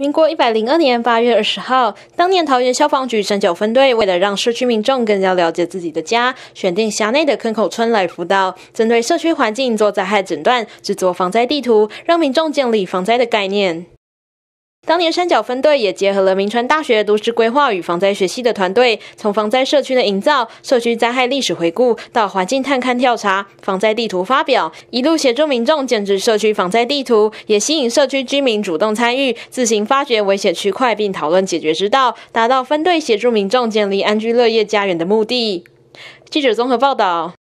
民国一百零二年八月二十号，当年桃园消防局三九分队为了让社区民众更加了解自己的家，选定辖内的坑口村来辅导，针对社区环境做灾害诊断，制作防灾地图，让民众建立防灾的概念。当年三脚分队也结合了明川大学都市规划与防灾学系的团队，从防灾社区的营造、社区灾害历史回顾到环境探勘调查、防灾地图发表，一路协助民众建制社区防灾地图，也吸引社区居民主动参与，自行发掘危险区块，并讨论解决之道，达到分队协助民众建立安居乐业家园的目的。记者综合报道。